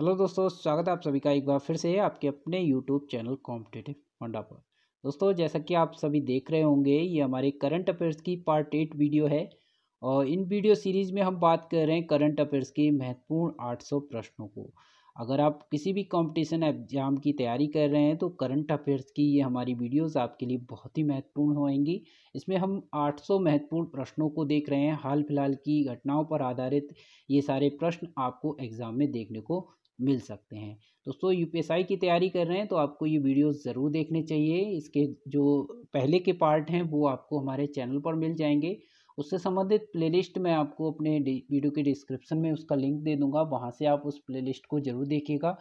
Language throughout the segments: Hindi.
हेलो दोस्तों स्वागत है आप सभी का एक बार फिर से आपके अपने यूट्यूब चैनल कॉम्पिटेटिव होंडा पर दोस्तों जैसा कि आप सभी देख रहे होंगे ये हमारे करंट अफेयर्स की पार्ट एट वीडियो है और इन वीडियो सीरीज़ में हम बात कर रहे हैं करंट अफेयर्स के महत्वपूर्ण 800 प्रश्नों को अगर आप किसी भी कॉम्पिटिशन एग्जाम की तैयारी कर रहे हैं तो करंट अफेयर्स की ये हमारी वीडियोज़ आपके लिए बहुत ही महत्वपूर्ण होंगी इसमें हम आठ महत्वपूर्ण प्रश्नों को देख रहे हैं हाल फिलहाल की घटनाओं पर आधारित ये सारे प्रश्न आपको एग्ज़ाम में देखने को मिल सकते हैं दोस्तों यू पी की तैयारी कर रहे हैं तो आपको ये वीडियो ज़रूर देखने चाहिए इसके जो पहले के पार्ट हैं वो आपको हमारे चैनल पर मिल जाएंगे उससे संबंधित प्लेलिस्ट मैं आपको अपने वीडियो के डिस्क्रिप्शन में उसका लिंक दे दूंगा वहाँ से आप उस प्लेलिस्ट को ज़रूर देखिएगा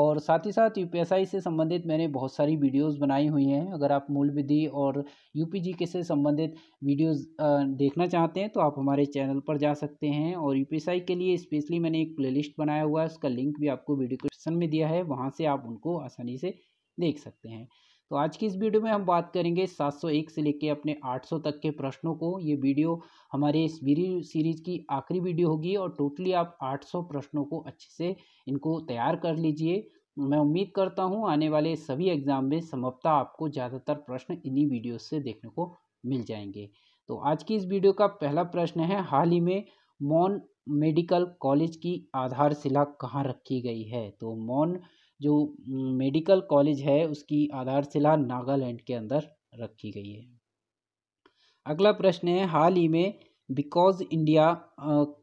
और साथ ही साथ यू से संबंधित मैंने बहुत सारी वीडियोस बनाई हुई हैं अगर आप मूल विधि और यू के से संबंधित वीडियोस देखना चाहते हैं तो आप हमारे चैनल पर जा सकते हैं और यू के लिए स्पेशली मैंने एक प्लेलिस्ट बनाया हुआ है उसका लिंक भी आपको वीडियो डिस्क्रिप्शन में दिया है वहाँ से आप उनको आसानी से देख सकते हैं तो आज की इस वीडियो में हम बात करेंगे 701 से लेके अपने 800 तक के प्रश्नों को ये वीडियो हमारे इस वीडियो सीरीज की आखिरी वीडियो होगी और टोटली आप 800 प्रश्नों को अच्छे से इनको तैयार कर लीजिए मैं उम्मीद करता हूँ आने वाले सभी एग्जाम में समाप्ता आपको ज़्यादातर प्रश्न इन्हीं वीडियो से देखने को मिल जाएंगे तो आज की इस वीडियो का पहला प्रश्न है हाल ही में मौन मेडिकल कॉलेज की आधारशिला कहाँ रखी गई है तो मौन जो मेडिकल कॉलेज है उसकी आधारशिला नागालैंड के अंदर रखी गई है अगला प्रश्न है हाल ही में बिकॉज इंडिया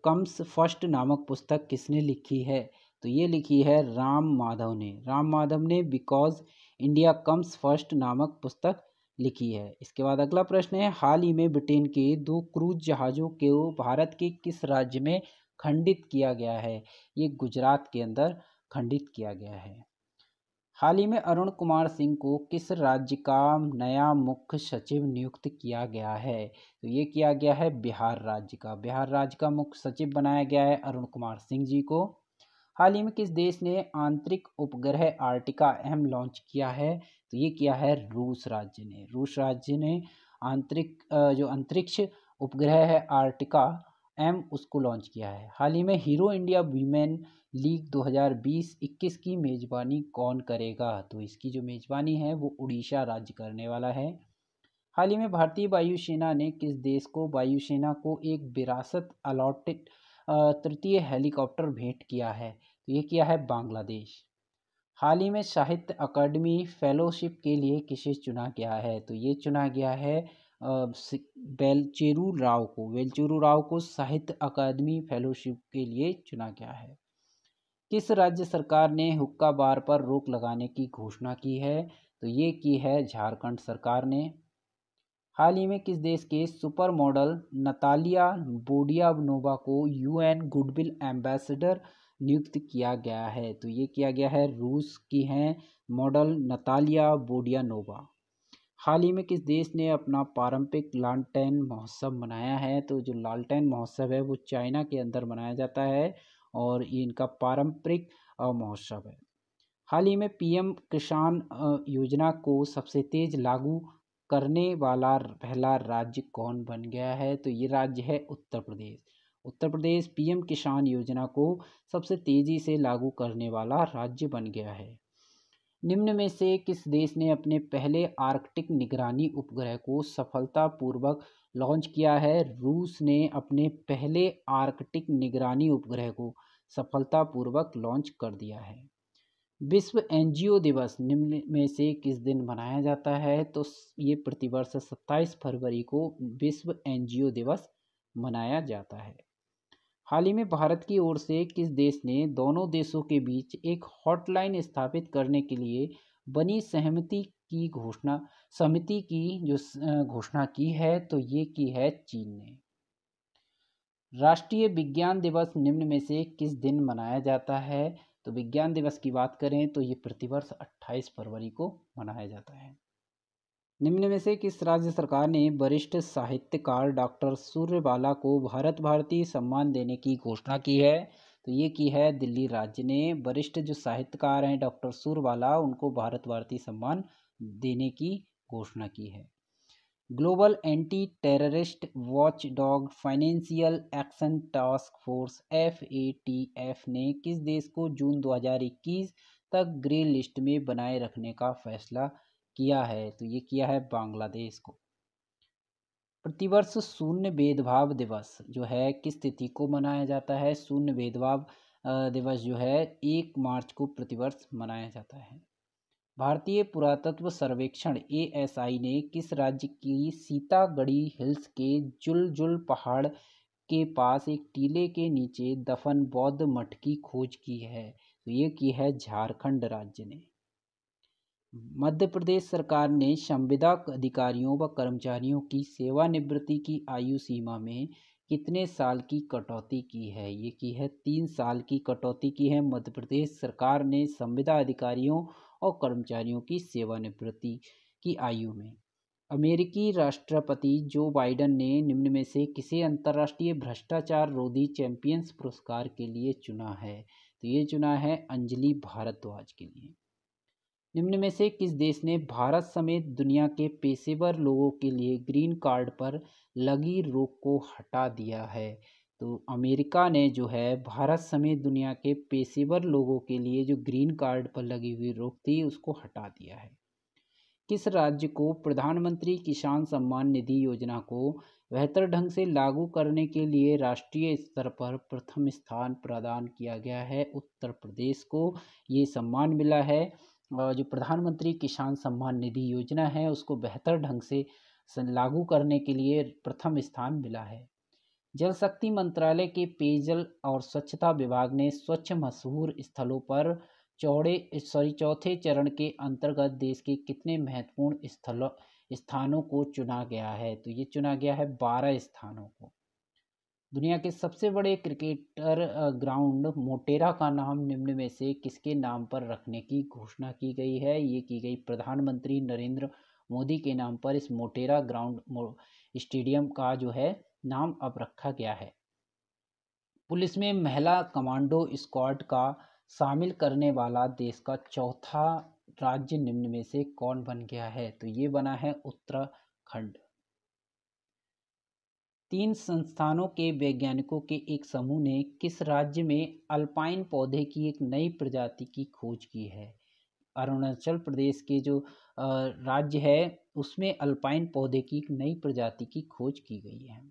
कम्स फर्स्ट नामक पुस्तक किसने लिखी है तो ये लिखी है राम माधव ने राम माधव ने बिकॉज इंडिया कम्स फर्स्ट नामक पुस्तक लिखी है इसके बाद अगला प्रश्न है हाल ही में ब्रिटेन के दो क्रूज जहाज़ों को भारत के किस राज्य में खंडित किया गया है ये गुजरात के अंदर खंडित किया गया है हाल ही में अरुण कुमार सिंह को किस राज्य का नया मुख्य सचिव नियुक्त किया गया है तो ये किया गया है बिहार राज्य का बिहार राज्य का मुख्य सचिव बनाया गया है अरुण कुमार सिंह जी को हाल ही में किस देश ने आंतरिक उपग्रह आर्टिका एम लॉन्च किया है तो ये किया है रूस राज्य ने रूस राज्य ने आंतरिक जो अंतरिक्ष उपग्रह है आर्टिका एम उसको लॉन्च किया है हाल ही में हीरो इंडिया वीमेन लीग 2020-21 की मेज़बानी कौन करेगा तो इसकी जो मेज़बानी है वो उड़ीसा राज्य करने वाला है हाल ही में भारतीय वायुसेना ने किस देश को वायुसेना को एक विरासत अलॉटेड तृतीय हेलीकॉप्टर भेंट किया है तो ये किया है बांग्लादेश हाल ही में साहित्य अकादमी फेलोशिप के लिए किसे चुना गया है तो ये चुना गया है बेलचेरू राव को बेलचेरू राव को साहित्य अकादमी फेलोशिप के लिए चुना गया है किस राज्य सरकार ने हुक्का बार पर रोक लगाने की घोषणा की है तो ये की है झारखंड सरकार ने हाल ही में किस देश के सुपर मॉडल नतालिया बोडियानोवा को यूएन गुडविल एम्बेसडर नियुक्त किया गया है तो ये किया गया है रूस की हैं मॉडल नतालिया बोडियानोवा हाल ही में किस देश ने अपना पारंपरिक लालटेन महोत्सव मनाया है तो जो लालटेन महोत्सव है वो चाइना के अंदर मनाया जाता है और ये इनका पारंपरिक महोत्सव है हाल ही में पीएम किसान योजना को सबसे तेज लागू करने वाला पहला राज्य कौन बन गया है तो ये राज्य है उत्तर प्रदेश उत्तर प्रदेश पीएम किसान योजना को सबसे तेज़ी से लागू करने वाला राज्य बन गया है निम्न में से किस देश ने अपने पहले आर्कटिक निगरानी उपग्रह को सफलतापूर्वक लॉन्च किया है रूस ने अपने पहले आर्कटिक निगरानी उपग्रह को सफलतापूर्वक लॉन्च कर दिया है विश्व एनजीओ दिवस निम्न में से किस दिन मनाया जाता है तो ये प्रतिवर्ष 27 फरवरी को विश्व एनजीओ दिवस मनाया जाता है हाल ही में भारत की ओर से किस देश ने दोनों देशों के बीच एक हॉटलाइन स्थापित करने के लिए बनी सहमति की घोषणा समिति की जो घोषणा की है तो ये की है चीन ने राष्ट्रीय विज्ञान दिवस निम्न में से किस दिन मनाया जाता है तो विज्ञान दिवस की बात करें तो ये प्रतिवर्ष 28 फरवरी को मनाया जाता है निम्न में से किस राज्य सरकार ने वरिष्ठ साहित्यकार डॉक्टर सूर्यबाला को भारत भारती सम्मान देने की घोषणा की है तो ये की है दिल्ली राज्य ने वरिष्ठ जो साहित्यकार हैं डॉक्टर सूर्यबाला उनको भारत भारती सम्मान देने की घोषणा की है global anti terrorist watchdog financial action task force F A T F ने किस देश को जून 2021 तक ग्रे लिस्ट में बनाए रखने का फैसला किया है तो ये किया है बांग्लादेश को प्रतिवर्ष शून्य भेदभाव दिवस जो है किस तिथि को मनाया जाता है शून्य भेदभाव दिवस जो है एक मार्च को प्रतिवर्ष मनाया जाता है भारतीय पुरातत्व सर्वेक्षण आई ने किस राज्य की सीतागढ़ी हिल्स के जुलजुल पहाड़ के पास एक टीले के नीचे दफन बौद्ध मठ की खोज की है तो ये की है झारखंड राज्य ने मध्य प्रदेश सरकार ने संविदा अधिकारियों व कर्मचारियों की सेवानिवृत्ति की आयु सीमा में कितने साल की कटौती की है ये की है तीन साल की कटौती की है मध्य प्रदेश सरकार ने संविदा अधिकारियों और कर्मचारियों की सेवानिवृत्ति की आयु में अमेरिकी राष्ट्रपति जो बाइडन ने निम्न में से किसे अंतर्राष्ट्रीय भ्रष्टाचार रोधी चैंपियंस पुरस्कार के लिए चुना है तो ये चुना है अंजलि भारद्वाज के लिए निम्न में से किस देश ने भारत समेत दुनिया के पेशेवर लोगों के लिए ग्रीन कार्ड पर लगी रोक को हटा दिया है तो अमेरिका ने जो है भारत समेत दुनिया के पेशेवर लोगों के लिए जो ग्रीन कार्ड पर लगी हुई रोक थी उसको हटा दिया है किस राज्य को प्रधानमंत्री किसान सम्मान निधि योजना को बेहतर ढंग से लागू करने के लिए राष्ट्रीय स्तर पर प्रथम स्थान प्रदान किया गया है उत्तर प्रदेश को ये सम्मान मिला है जो प्रधानमंत्री किसान सम्मान निधि योजना है उसको बेहतर ढंग से लागू करने के लिए प्रथम स्थान मिला है जल शक्ति मंत्रालय के पेयजल और स्वच्छता विभाग ने स्वच्छ मशहूर स्थलों पर चौड़े सॉरी चौथे चरण के अंतर्गत देश के कितने महत्वपूर्ण स्थलों स्थानों को चुना गया है तो ये चुना गया है बारह स्थानों को दुनिया के सबसे बड़े क्रिकेटर ग्राउंड मोटेरा का नाम निम्न में से किसके नाम पर रखने की घोषणा की गई है ये की गई प्रधानमंत्री नरेंद्र मोदी के नाम पर इस मोटेरा ग्राउंड स्टेडियम का जो है नाम अब रखा गया है पुलिस में महिला कमांडो स्क्वाड का शामिल करने वाला देश का चौथा राज्य निम्न में से कौन बन गया है तो ये बना है उत्तराखंड तीन संस्थानों के वैज्ञानिकों के एक समूह ने किस राज्य में अल्पाइन पौधे की एक नई प्रजाति की खोज की है अरुणाचल प्रदेश के जो राज्य है उसमें अल्पाइन पौधे की एक नई प्रजाति की खोज की गई है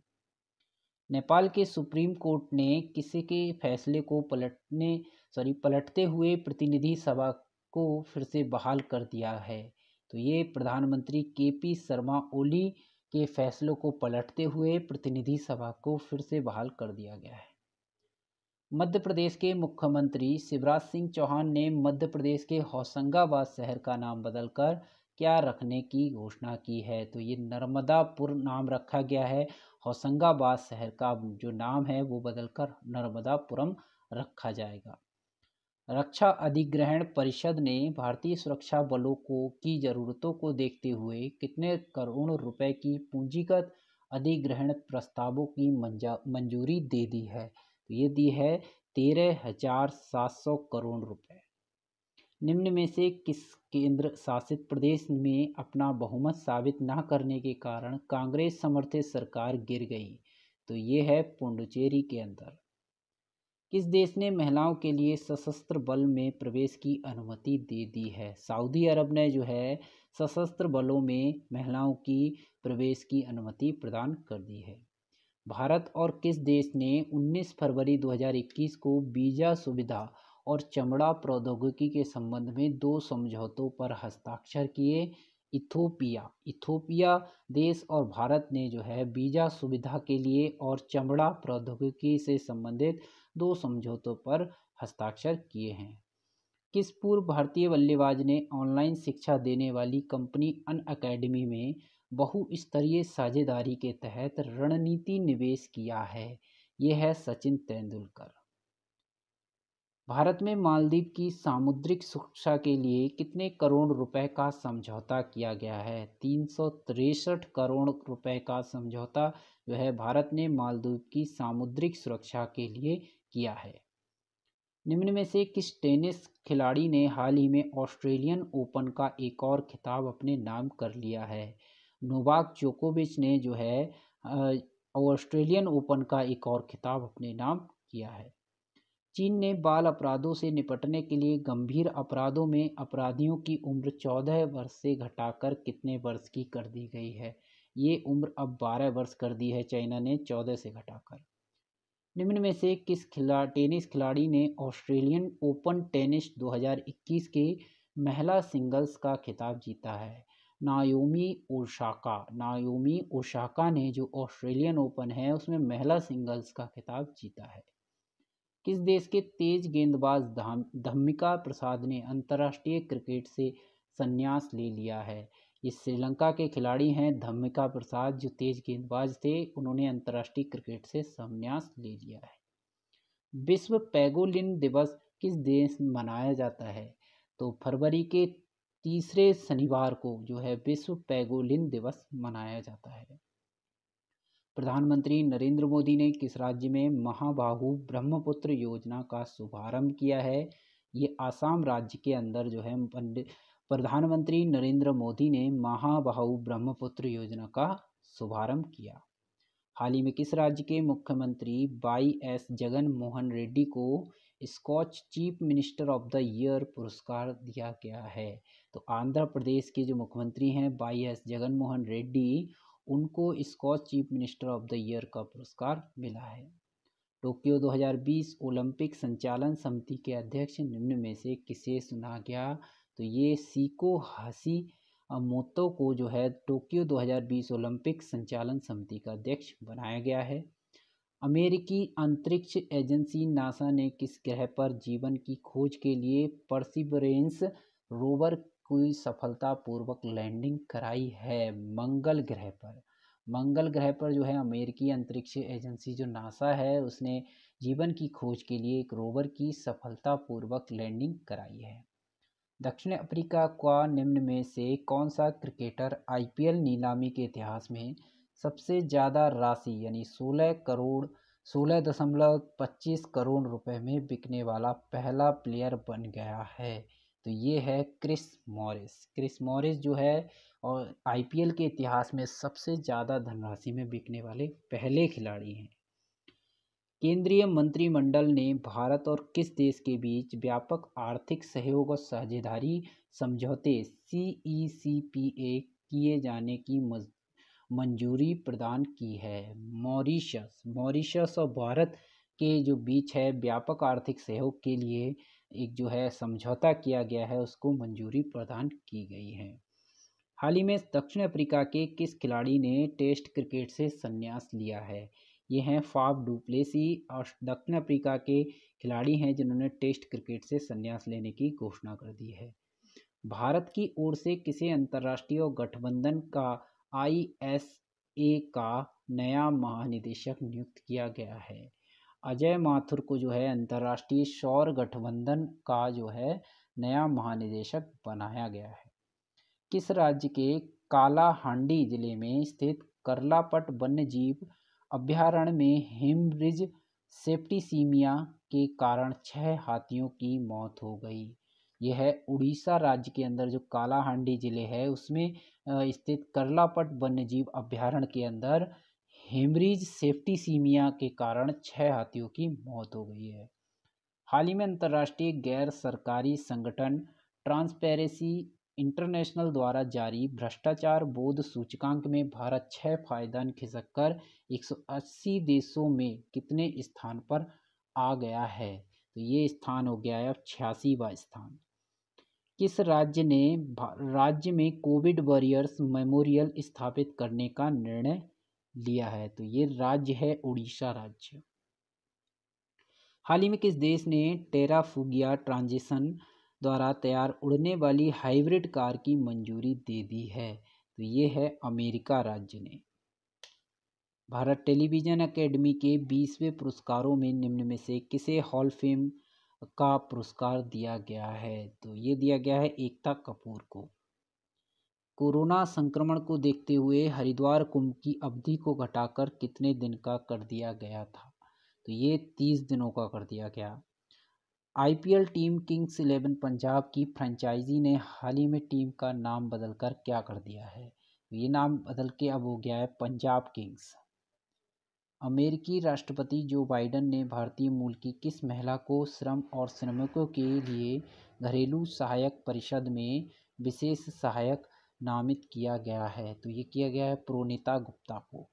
नेपाल के सुप्रीम कोर्ट ने किसी के फैसले को पलटने सॉरी पलटते हुए प्रतिनिधि सभा को फिर से बहाल कर दिया है तो ये प्रधानमंत्री के पी शर्मा ओली के फैसलों को पलटते हुए प्रतिनिधि सभा को फिर से बहाल कर दिया गया है मध्य प्रदेश के मुख्यमंत्री शिवराज सिंह चौहान ने मध्य प्रदेश के होशंगाबाद शहर का नाम बदलकर क्या रखने की घोषणा की है तो ये नर्मदापुर नाम रखा गया है होशंगाबाद शहर का जो नाम है वो बदलकर नर्मदापुरम रखा जाएगा रक्षा अधिग्रहण परिषद ने भारतीय सुरक्षा बलों को की जरूरतों को देखते हुए कितने करोड़ रुपए की पूंजीगत अधिग्रहण प्रस्तावों की मंजूरी दे दी है तो ये दी है तेरह हजार सात सौ करोड़ रुपए निम्न में से किस केंद्र शासित प्रदेश में अपना बहुमत साबित न करने के कारण कांग्रेस समर्थित सरकार गिर गई तो ये है पुंडुचेरी के अंदर किस देश ने महिलाओं के लिए सशस्त्र बल में प्रवेश की अनुमति दे दी है सऊदी अरब ने जो है सशस्त्र बलों में महिलाओं की प्रवेश की अनुमति प्रदान कर दी है भारत और किस देश ने 19 फरवरी 2021 को बीजा सुविधा और चमड़ा प्रौद्योगिकी के संबंध में दो समझौतों पर हस्ताक्षर किए इथोपिया इथोपिया देश और भारत ने जो है बीजा सुविधा के लिए और चमड़ा प्रौद्योगिकी से संबंधित दो समझौतों पर हस्ताक्षर किए हैं किस पूर्व भारतीय बल्लेबाज ने ऑनलाइन शिक्षा देने वाली कंपनी अन अकेडमी में बहुस्तरीय साझेदारी के तहत रणनीति निवेश किया है यह है सचिन तेंदुलकर भारत में मालदीव की सामुद्रिक सुरक्षा के लिए कितने करोड़ रुपए का समझौता किया गया है तीन करोड़ रुपए का समझौता जो है भारत ने मालदीव की सामुद्रिक सुरक्षा के लिए किया है निम्न में से किस टेनिस खिलाड़ी ने हाल ही में ऑस्ट्रेलियन ओपन का एक और खिताब अपने नाम कर लिया है नोवाक जोकोविच ने जो है ऑस्ट्रेलियन ओपन का एक और खिताब अपने नाम किया है चीन ने बाल अपराधों से निपटने के लिए गंभीर अपराधों में अपराधियों की उम्र चौदह वर्ष से घटाकर कितने वर्ष की कर दी गई है ये उम्र अब बारह वर्ष कर दी है चाइना ने चौदह से घटाकर निम्न में से किस खिला टेनिस खिलाड़ी ने ऑस्ट्रेलियन ओपन टेनिस 2021 के महिला सिंगल्स का खिताब जीता है नायोमी ओशाका नायोमी ओशाका ने जो ऑस्ट्रेलियन ओपन है उसमें महिला सिंगल्स का खिताब जीता है किस देश के तेज गेंदबाज धम्मिका प्रसाद ने अंतर्राष्ट्रीय क्रिकेट से संन्यास ले लिया है ये श्रीलंका के खिलाड़ी हैं धम्मिका प्रसाद जो तेज गेंदबाज थे उन्होंने अंतर्राष्ट्रीय क्रिकेट से संन्यास ले लिया है विश्व पैगोलिन दिवस किस देश में मनाया जाता है तो फरवरी के तीसरे शनिवार को जो है विश्व पैगोलिन दिवस मनाया जाता है प्रधानमंत्री नरेंद्र मोदी ने किस राज्य में महाबाहु ब्रह्मपुत्र योजना का शुभारंभ किया है ये आसाम राज्य के अंदर जो है प्रधानमंत्री नरेंद्र मोदी ने महाबाहु ब्रह्मपुत्र योजना का शुभारंभ किया हाल ही में किस राज्य के मुख्यमंत्री बाई एस जगन मोहन रेड्डी को Skoch chief minister of the year पुरस्कार दिया गया है तो आंध्र प्रदेश के जो मुख्यमंत्री हैं बाई एस जगन मोहन रेड्डी उनको Skoch chief minister of the year का पुरस्कार मिला है टोक्यो 2020 ओलंपिक संचालन समिति के अध्यक्ष निम्न में से किसे सुना गया तो ये सीको हासी मोतो को जो है टोक्यो 2020 ओलंपिक संचालन समिति का अध्यक्ष बनाया गया है अमेरिकी अंतरिक्ष एजेंसी नासा ने किस ग्रह पर जीवन की खोज के लिए परसिबरेंस रोवर की सफलतापूर्वक लैंडिंग कराई है मंगल ग्रह पर मंगल ग्रह पर जो है अमेरिकी अंतरिक्ष एजेंसी जो नासा है उसने जीवन की खोज के लिए एक रोवर की सफलतापूर्वक लैंडिंग कराई है दक्षिण अफ्रीका का निम्न में से कौन सा क्रिकेटर आईपीएल नीलामी के इतिहास में सबसे ज़्यादा राशि यानी 16 करोड़ सोलह दशमलव पच्चीस करोड़ रुपए में बिकने वाला पहला प्लेयर बन गया है तो ये है क्रिस मॉरिस क्रिस मॉरिस जो है और आईपीएल के इतिहास में सबसे ज़्यादा धनराशि में बिकने वाले पहले खिलाड़ी हैं केंद्रीय मंत्रिमंडल ने भारत और किस देश के बीच व्यापक आर्थिक सहयोग और साझेदारी समझौते सी e किए जाने की मंजूरी प्रदान की है मॉरिशस मॉरिशस और भारत के जो बीच है व्यापक आर्थिक सहयोग के लिए एक जो है समझौता किया गया है उसको मंजूरी प्रदान की गई है हाल ही में दक्षिण अफ्रीका के किस खिलाड़ी ने टेस्ट क्रिकेट से संन्यास लिया है ये हैं फाफ डुप्लेसी और दक्षिण अफ्रीका के खिलाड़ी हैं जिन्होंने टेस्ट क्रिकेट से संन्यास लेने की घोषणा कर दी है भारत की ओर से किसे अंतर्राष्ट्रीय गठबंधन का आई एस ए का नया महानिदेशक नियुक्त किया गया है अजय माथुर को जो है अंतर्राष्ट्रीय सौर गठबंधन का जो है नया महानिदेशक बनाया गया है किस राज्य के कालाहांडी जिले में स्थित करलापट वन्य जीव अभ्यारण्य में हिमरिज सेप्टिसीमिया के कारण छह हाथियों की मौत हो गई यह उड़ीसा राज्य के अंदर जो कालाहांडी जिले है उसमें स्थित करलापट वन्यजीव अभ्यारण्य के अंदर हेमरिज सेफ्टीसीमिया के कारण छह हाथियों की मौत हो गई है हाल ही में अंतर्राष्ट्रीय गैर सरकारी संगठन ट्रांसपेरेंसी इंटरनेशनल द्वारा जारी भ्रष्टाचार बोध सूचकांक में भारत छः फायदान पायदान खिसककर 180 देशों में कितने स्थान पर आ गया है तो ये स्थान हो गया है छियासीवा स्थान किस राज्य ने राज्य में कोविड वॉरियर्स मेमोरियल स्थापित करने का निर्णय लिया है तो ये राज्य है उड़ीसा राज्य हाल ही में किस देश ने टेराफुगिया ट्रांजिशन द्वारा तैयार उड़ने वाली हाइब्रिड कार की मंजूरी दे दी है तो ये है अमेरिका राज्य ने भारत टेलीविज़न एकेडमी के बीसवें पुरस्कारों में निम्न में से किसे हॉल फेम का पुरस्कार दिया गया है तो ये दिया गया है एकता कपूर को कोरोना संक्रमण को देखते हुए हरिद्वार कुंभ की अवधि को घटाकर कितने दिन का कर दिया गया था तो ये तीस दिनों का कर दिया गया IPL team Kings Eleven Punjab की फ्रेंचाइजी ने हाल ही में टीम का नाम बदलकर क्या कर दिया है तो ये नाम बदल के अब हो गया है पंजाब किंग्स अमेरिकी राष्ट्रपति जो बाइडन ने भारतीय मूल की किस महिला को श्रम और श्रमिकों के लिए घरेलू सहायक परिषद में विशेष सहायक नामित किया गया है तो ये किया गया है प्रोनीता गुप्ता को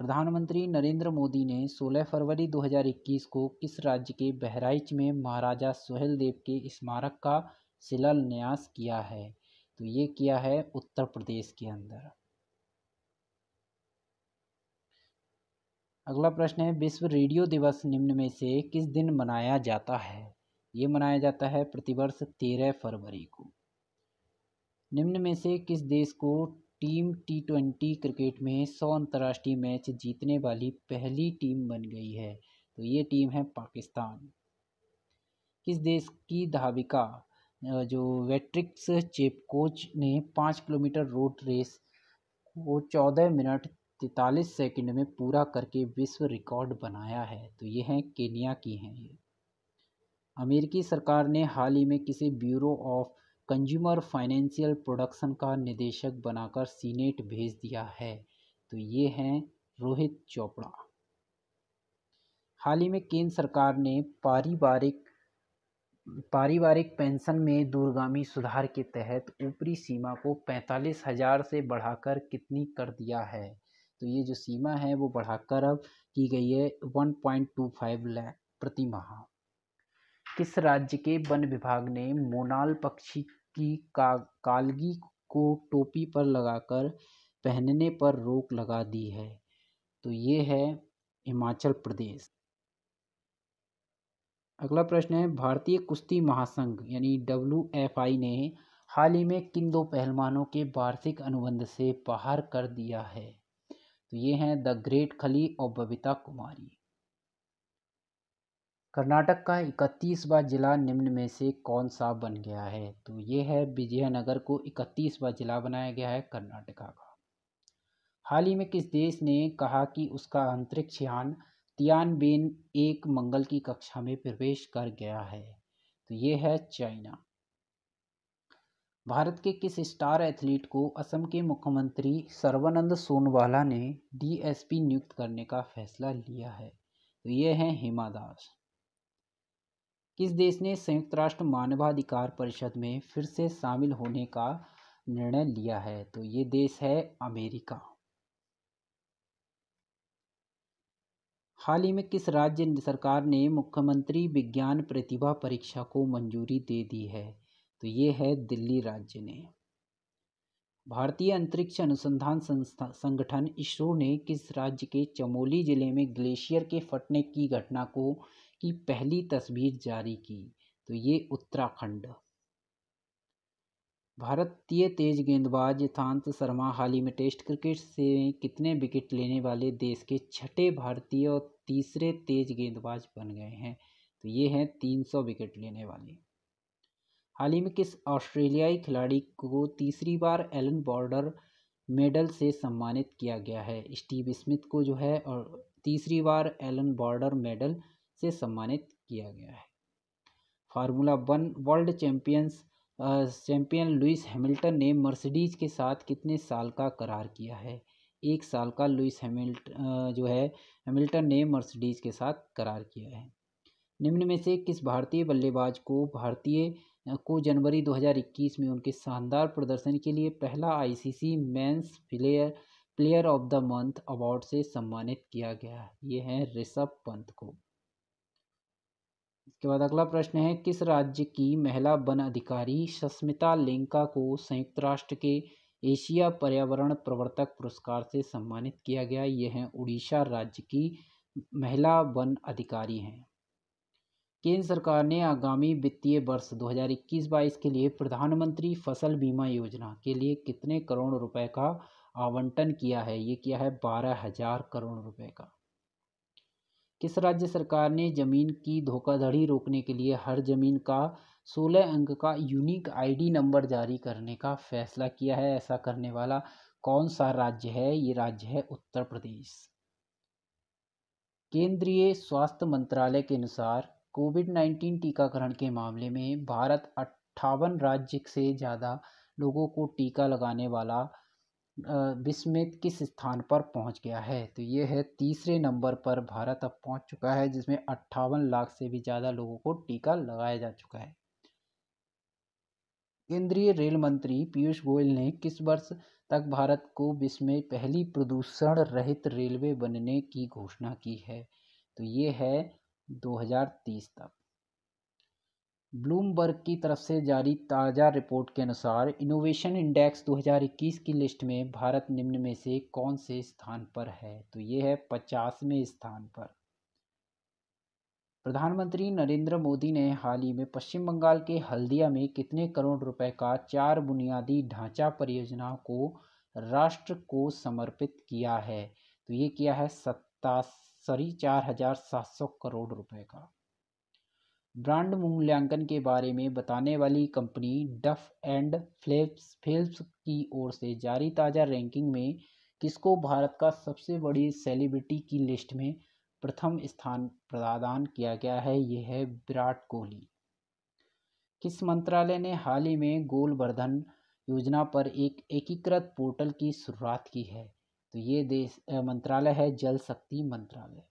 प्रधानमंत्री नरेंद्र मोदी ने 16 फरवरी 2021 को किस राज्य के बहराइच में महाराजा सुहेलदेव के स्मारक का शिलान्यास किया है तो ये किया है उत्तर प्रदेश के अंदर अगला प्रश्न है विश्व रेडियो दिवस निम्न में से किस दिन मनाया जाता है ये मनाया जाता है प्रतिवर्ष तेरह फरवरी को निम्न में से किस देश को टीम टी ट्वेंटी क्रिकेट में सौ अंतर्राष्ट्रीय मैच जीतने वाली पहली टीम बन गई है तो ये टीम है पाकिस्तान किस देश की धाविका जो वेट्रिक्स चेपकोच ने पाँच किलोमीटर रोड रेस को चौदह मिनट तैतालीस सेकंड में पूरा करके विश्व रिकॉर्ड बनाया है तो ये हैं केनिया की हैं ये अमेरिकी सरकार ने हाल ही में किसी bureau of consumer financial production का निदेशक बनाकर सीनेट भेज दिया है तो ये हैं रोहित चोपड़ा हाल ही में केंद्र सरकार ने पारिवारिक पारिवारिक पेंशन में दूरगामी सुधार के तहत ऊपरी सीमा को पैंतालीस हज़ार से बढ़ाकर कितनी कर दिया है तो ये जो सीमा है वो बढ़ाकर अब की गई है one point two five lakh प्रति माह किस राज्य के वन विभाग ने मोनाल पक्षी की कालगी को टोपी पर लगाकर पहनने पर रोक लगा दी है तो ये है हिमाचल प्रदेश अगला प्रश्न है भारतीय कुश्ती महासंघ यानी डब्ल्यू एफ आई ने हाल ही में किन दो पहलवानों के वार्षिक अनुबंध से बाहर कर दिया है तो ये हैं द ग्रेट खली और बबीता कुमारी कर्नाटक का इकतीसवा जिला निम्न में से कौन सा बन गया है तो ये है विजयनगर को इकतीसवा जिला बनाया गया है कर्नाटका का हाल ही में किस देश ने कहा कि उसका अंतरिक्ष यान तियानबेन एक मंगल की कक्षा में प्रवेश कर गया है तो ये है चाइना भारत के किस स्टार एथलीट को असम के मुख्यमंत्री सर्वानंद सोनवाला ने डीएसपी नियुक्त करने का फैसला लिया है तो ये हैं हिमा दास किस देश ने संयुक्त राष्ट्र मानवाधिकार परिषद में फिर से शामिल होने का निर्णय लिया है तो ये देश है अमेरिका हाल ही में किस राज्य सरकार ने मुख्यमंत्री विज्ञान प्रतिभा परीक्षा को मंजूरी दे दी है तो ये है दिल्ली राज्य ने भारतीय अंतरिक्ष अनुसंधान संगठन इसरो ने किस राज्य के चमोली जिले में ग्लेशियर के फटने की घटना को की पहली तस्वीर जारी की तो ये उत्तराखंड भारतीय तेज गेंदबाज यथांत शर्मा हाल ही में टेस्ट क्रिकेट से कितने विकेट लेने वाले देश के छठे भारतीय और तीसरे तेज गेंदबाज बन गए हैं तो ये हैं तीन सौ विकेट लेने वाले हाल ही में किस ऑस्ट्रेलियाई खिलाड़ी को तीसरी बार एलन बॉर्डर मेडल से सम्मानित किया गया है स्टीव स्मिथ को जो है और तीसरी बार एलन बॉर्डर मेडल से सम्मानित किया गया है formula one world champions champion Lewis Hamilton ने मर्सिडीज के साथ कितने साल का करार किया है एक साल का लुइस हैमिल्ट जो है हैमिल्टन ने मर्सिडीज के साथ करार किया है निम्न में से किस भारतीय बल्लेबाज को भारतीय को जनवरी 2021 में उनके शानदार प्रदर्शन के लिए पहला ICC men's player player of the month award से सम्मानित किया गया ये है ऋषभ पंत को इसके बाद अगला प्रश्न है किस राज्य की महिला वन अधिकारी सस्मिता लेंका को संयुक्त राष्ट्र के एशिया पर्यावरण प्रवर्तक पुरस्कार से सम्मानित किया गया यह है उड़ीसा राज्य की महिला वन अधिकारी हैं केंद्र सरकार ने आगामी वित्तीय वर्ष 2021-22 के लिए प्रधानमंत्री फसल बीमा योजना के लिए कितने करोड़ रुपए का आवंटन किया है ये किया है बारह हजार करोड़ रुपए का किस राज्य सरकार ने जमीन की धोखाधड़ी रोकने के लिए हर जमीन का सोलह अंक का यूनिक आईडी नंबर जारी करने का फैसला किया है ऐसा करने वाला कौन सा राज्य है ये राज्य है उत्तर प्रदेश केंद्रीय स्वास्थ्य मंत्रालय के अनुसार कोविड 19 टीकाकरण के मामले में भारत अट्ठावन राज्य से ज़्यादा लोगों को टीका लगाने वाला विस्मित किस स्थान पर पहुंच गया है तो ये है तीसरे नंबर पर भारत अब पहुंच चुका है जिसमें अट्ठावन लाख से भी ज़्यादा लोगों को टीका लगाया जा चुका है केंद्रीय रेल मंत्री पीयूष गोयल ने किस वर्ष तक भारत को विश्व में पहली प्रदूषण रहित रेलवे बनने की घोषणा की है तो ये है 2030 तक ब्लूमबर्ग की तरफ से जारी ताज़ा रिपोर्ट के अनुसार इनोवेशन इंडेक्स 2021 की लिस्ट में भारत निम्न में से कौन से स्थान पर है तो ये है पचासवें स्थान पर प्रधानमंत्री नरेंद्र मोदी ने हाल ही में पश्चिम बंगाल के हल्दिया में कितने करोड़ रुपए का चार बुनियादी ढांचा परियोजनाओं को राष्ट्र को समर्पित किया है तो ये किया है सत्तासरी चार हजार सात सौ करोड़ रुपए का ब्रांड मूल्यांकन के बारे में बताने वाली कंपनी डफ एंड फिलिप्स की ओर से जारी ताज़ा रैंकिंग में किसको भारत का सबसे बड़ी सेलिब्रिटी की लिस्ट में प्रथम स्थान प्रदान किया गया है यह है विराट कोहली किस मंत्रालय ने हाल ही में गोलवर्धन योजना पर एक एकीकृत पोर्टल की शुरुआत की है तो ये देश मंत्रालय है जल शक्ति मंत्रालय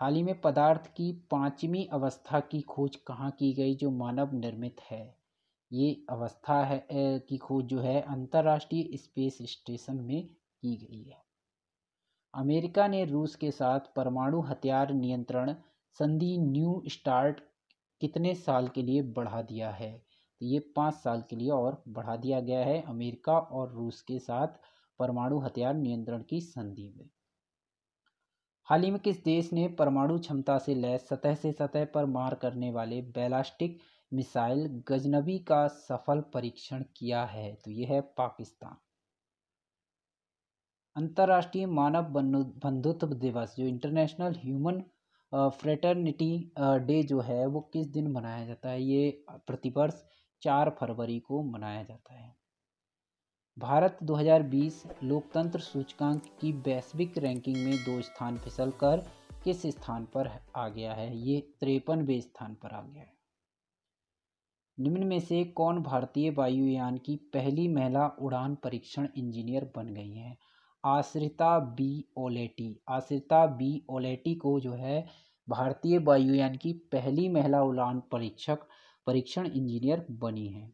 हाल ही में पदार्थ की पाँचवीं अवस्था की खोज कहाँ की गई जो मानव निर्मित है ये अवस्था है की खोज जो है अंतर्राष्ट्रीय स्पेस स्टेशन में की गई है अमेरिका ने रूस के साथ परमाणु हथियार नियंत्रण संधि न्यू स्टार्ट कितने साल के लिए बढ़ा दिया है तो ये पाँच साल के लिए और बढ़ा दिया गया है अमेरिका और रूस के साथ परमाणु हथियार नियंत्रण की संधि में हाल ही में किस देश ने परमाणु क्षमता से लैस सतह से सतह पर मार करने वाले बैलास्टिक मिसाइल गजनबी का सफल परीक्षण किया है तो यह है पाकिस्तान अंतर्राष्ट्रीय मानव बंधुत्व दिवस जो इंटरनेशनल ह्यूमन फ्रेटर्निटी डे जो है वो किस दिन मनाया जाता है ये प्रतिवर्ष चार फरवरी को मनाया जाता है भारत 2020 लोकतंत्र सूचकांक की वैश्विक रैंकिंग में दो स्थान फिसल कर किस स्थान पर आ गया है ये तिरपनवे स्थान पर आ गया है निम्न में से कौन भारतीय वायुयान की पहली महिला उड़ान परीक्षण इंजीनियर बन गई हैं आश्रिता बी ओलेटी आश्रिता बी ओलेटी को जो है भारतीय वायुयान की पहली महिला उड़ान परीक्षक परीक्षण इंजीनियर बनी है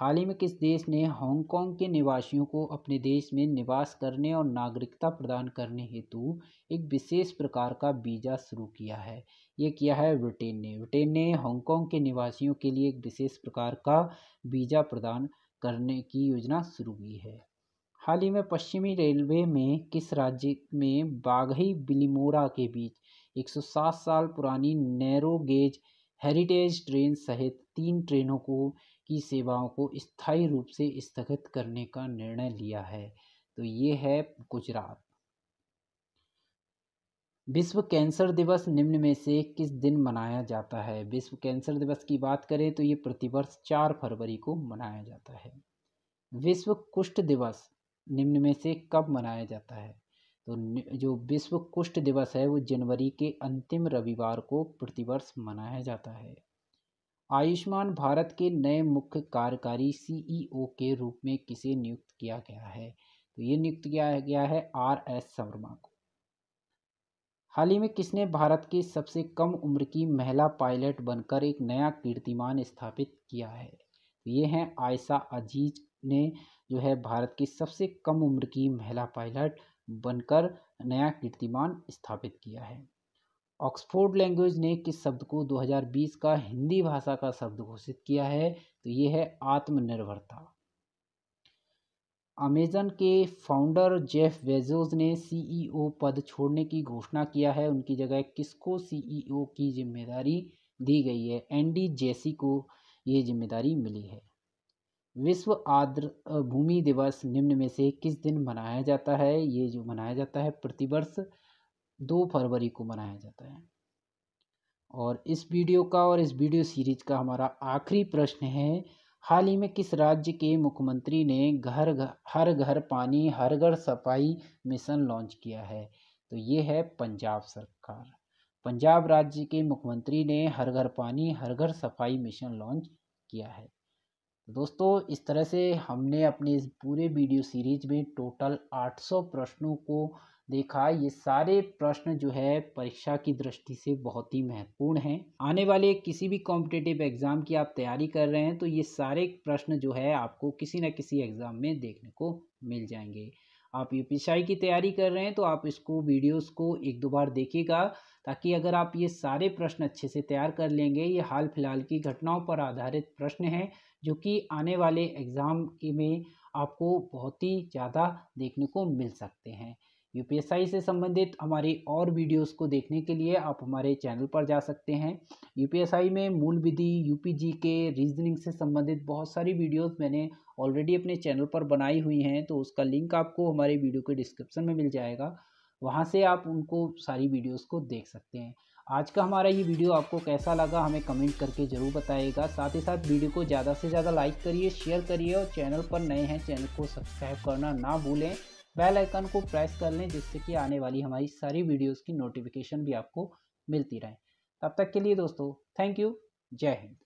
हाल ही में किस देश ने हांगकांग के निवासियों को अपने देश में निवास करने और नागरिकता प्रदान करने हेतु एक विशेष प्रकार का वीज़ा शुरू किया है ये किया है ब्रिटेन ने ब्रिटेन ने हांगकांग के निवासियों के लिए एक विशेष प्रकार का वीज़ा प्रदान करने की योजना शुरू की है हाल ही में पश्चिमी रेलवे में किस राज्य में बाघई बिलिमोरा के बीच एक साल पुरानी नैरो गेज हेरिटेज ट्रेन सहित तीन ट्रेनों को की सेवाओं को स्थायी रूप से स्थगित करने का निर्णय लिया है तो ये है गुजरात विश्व कैंसर दिवस निम्न में से किस दिन मनाया जाता है विश्व कैंसर दिवस की बात करें तो ये प्रतिवर्ष चार फरवरी को मनाया जाता है विश्व कुष्ठ दिवस निम्न में से कब मनाया जाता है तो जो विश्व कुष्ठ दिवस है वो जनवरी के अंतिम रविवार को प्रतिवर्ष मनाया जाता है आयुष्मान भारत के नए मुख्य कार्यकारी सीईओ e के रूप में किसे नियुक्त किया गया है तो ये नियुक्त किया गया है आर एस शर्मा को हाल ही में किसने भारत की सबसे कम उम्र की महिला पायलट बनकर एक नया कीर्तिमान स्थापित किया है तो ये हैं आयशा अजीज ने जो है भारत की सबसे कम उम्र की महिला पायलट बनकर नया कीर्तिमान स्थापित किया है ऑक्सफोर्ड लैंग्वेज ने किस शब्द को 2020 का हिंदी भाषा का शब्द घोषित किया है तो ये है आत्मनिर्भरता अमेजन के फाउंडर जेफ वेजोज ने सीईओ e पद छोड़ने की घोषणा किया है उनकी जगह किसको सीईओ e की जिम्मेदारी दी गई है एंडी जेसी को ये जिम्मेदारी मिली है विश्व आर्द्र भूमि दिवस निम्न में से किस दिन मनाया जाता है ये जो मनाया जाता है प्रतिवर्ष दो फरवरी को मनाया जाता है और इस वीडियो का और इस वीडियो सीरीज का हमारा आखिरी प्रश्न है हाल ही में किस राज्य के मुख्यमंत्री ने घर घर हर घर पानी हर घर सफाई मिशन लॉन्च किया है तो ये है पंजाब सरकार पंजाब राज्य के मुख्यमंत्री ने हर घर पानी हर घर सफाई मिशन लॉन्च किया है दोस्तों इस तरह से हमने अपने इस पूरे वीडियो सीरीज में टोटल 800 प्रश्नों को देखा ये सारे प्रश्न जो है परीक्षा की दृष्टि से बहुत ही महत्वपूर्ण हैं आने वाले किसी भी कॉम्पिटेटिव एग्ज़ाम की आप तैयारी कर रहे हैं तो ये सारे प्रश्न जो है आपको किसी न किसी एग्ज़ाम में देखने को मिल जाएंगे आप यू की तैयारी कर रहे हैं तो आप इसको वीडियोस को एक दो बार देखिएगा ताकि अगर आप ये सारे प्रश्न अच्छे से तैयार कर लेंगे ये हाल फिलहाल की घटनाओं पर आधारित प्रश्न हैं जो कि आने वाले एग्ज़ाम में आपको बहुत ही ज़्यादा देखने को मिल सकते हैं यू से संबंधित हमारी और वीडियोस को देखने के लिए आप हमारे चैनल पर जा सकते हैं यू में मूल विधि यू के रीजनिंग से संबंधित बहुत सारी वीडियोस मैंने ऑलरेडी अपने चैनल पर बनाई हुई हैं तो उसका लिंक आपको हमारे वीडियो के डिस्क्रिप्शन में मिल जाएगा वहाँ से आप उनको सारी वीडियोस को देख सकते हैं आज का हमारा ये वीडियो आपको कैसा लगा हमें कमेंट करके ज़रूर बताइएगा साथ ही साथ वीडियो को ज़्यादा से ज़्यादा लाइक करिए शेयर करिए और चैनल पर नए हैं चैनल को सब्सक्राइब करना ना भूलें बेल आइकन को प्रेस कर लें जिससे कि आने वाली हमारी सारी वीडियोस की नोटिफिकेशन भी आपको मिलती रहे तब तक के लिए दोस्तों थैंक यू जय हिंद